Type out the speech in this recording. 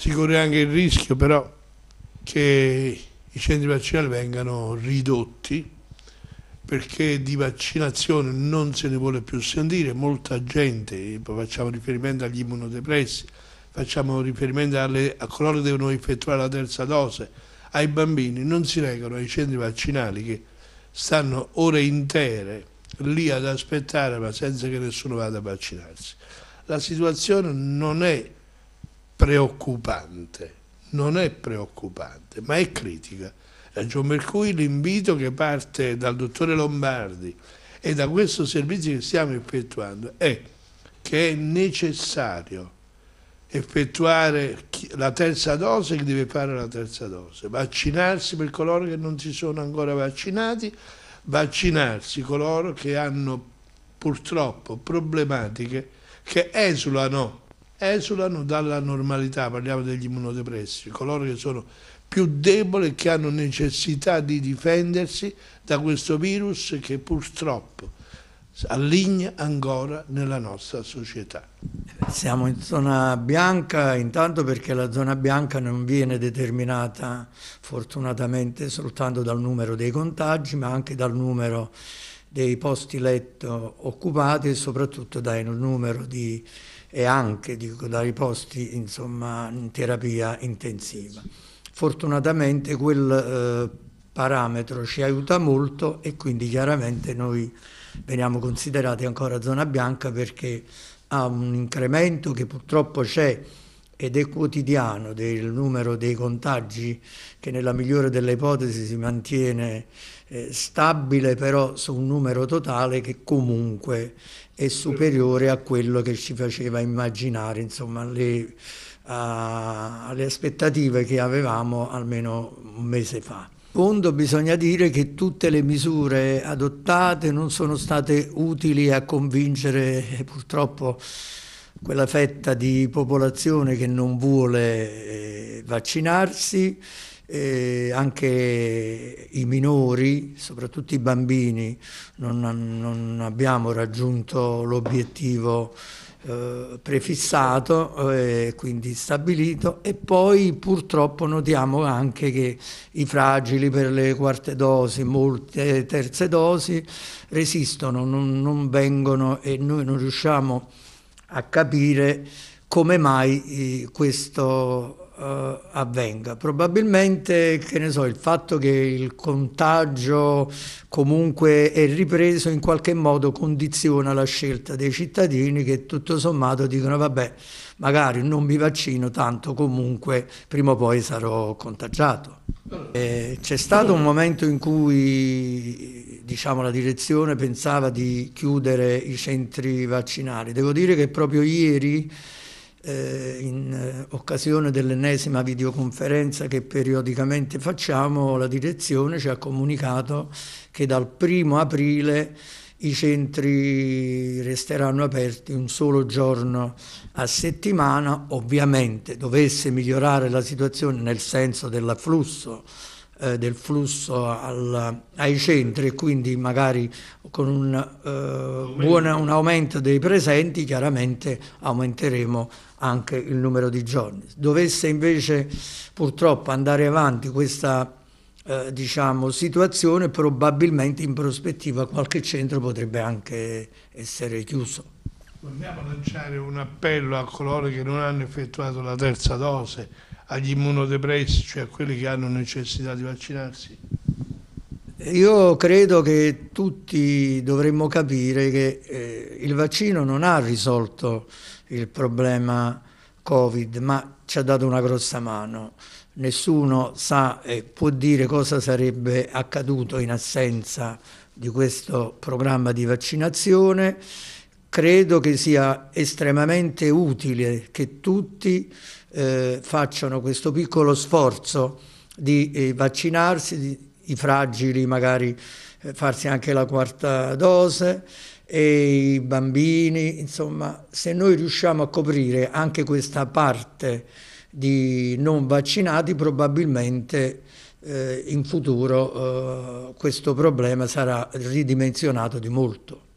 si corre anche il rischio però che i centri vaccinali vengano ridotti perché di vaccinazione non se ne vuole più sentire, molta gente, facciamo riferimento agli immunodepressi, facciamo riferimento alle, a coloro che devono effettuare la terza dose, ai bambini, non si recano ai centri vaccinali che stanno ore intere lì ad aspettare ma senza che nessuno vada a vaccinarsi. La situazione non è preoccupante, non è preoccupante, ma è critica. Ragion eh, per cui l'invito che parte dal dottore Lombardi e da questo servizio che stiamo effettuando è che è necessario effettuare la terza dose chi deve fare la terza dose, vaccinarsi per coloro che non si sono ancora vaccinati, vaccinarsi coloro che hanno purtroppo problematiche che esulano esulano dalla normalità, parliamo degli immunodepressi, coloro che sono più deboli e che hanno necessità di difendersi da questo virus che purtroppo alligna ancora nella nostra società. Siamo in zona bianca intanto perché la zona bianca non viene determinata fortunatamente soltanto dal numero dei contagi ma anche dal numero dei posti letto occupati e soprattutto dai numero di, e anche dico, dai posti insomma, in terapia intensiva. Fortunatamente quel eh, parametro ci aiuta molto e quindi chiaramente noi veniamo considerati ancora zona bianca perché ha un incremento che purtroppo c'è ed è quotidiano del numero dei contagi che nella migliore delle ipotesi si mantiene eh, stabile però su un numero totale che comunque è superiore a quello che ci faceva immaginare, insomma, le, a, alle aspettative che avevamo almeno un mese fa. Secondo bisogna dire che tutte le misure adottate non sono state utili a convincere eh, purtroppo quella fetta di popolazione che non vuole eh, vaccinarsi, eh, anche i minori, soprattutto i bambini, non, non abbiamo raggiunto l'obiettivo eh, prefissato, eh, quindi stabilito, e poi purtroppo notiamo anche che i fragili per le quarte dosi, molte terze dosi, resistono, non, non vengono e noi non riusciamo a a capire come mai eh, questo uh, avvenga. Probabilmente, che ne so, il fatto che il contagio comunque è ripreso in qualche modo condiziona la scelta dei cittadini che tutto sommato dicono vabbè, magari non mi vaccino, tanto comunque prima o poi sarò contagiato. Eh, c'è stato un momento in cui diciamo, la direzione pensava di chiudere i centri vaccinali. Devo dire che proprio ieri, eh, in eh, occasione dell'ennesima videoconferenza che periodicamente facciamo, la direzione ci ha comunicato che dal primo aprile i centri resteranno aperti un solo giorno a settimana, ovviamente dovesse migliorare la situazione nel senso dell'afflusso eh, del flusso al, ai centri e quindi magari con un, eh, buona, un aumento dei presenti chiaramente aumenteremo anche il numero di giorni. Dovesse invece purtroppo andare avanti questa eh, diciamo, situazione, probabilmente in prospettiva qualche centro potrebbe anche essere chiuso. Vogliamo lanciare un appello a coloro che non hanno effettuato la terza dose agli immunodepressi, cioè a quelli che hanno necessità di vaccinarsi? Io credo che tutti dovremmo capire che eh, il vaccino non ha risolto il problema Covid, ma ci ha dato una grossa mano. Nessuno sa e eh, può dire cosa sarebbe accaduto in assenza di questo programma di vaccinazione credo che sia estremamente utile che tutti eh, facciano questo piccolo sforzo di eh, vaccinarsi, di, i fragili magari eh, farsi anche la quarta dose e i bambini, insomma, se noi riusciamo a coprire anche questa parte di non vaccinati, probabilmente eh, in futuro eh, questo problema sarà ridimensionato di molto.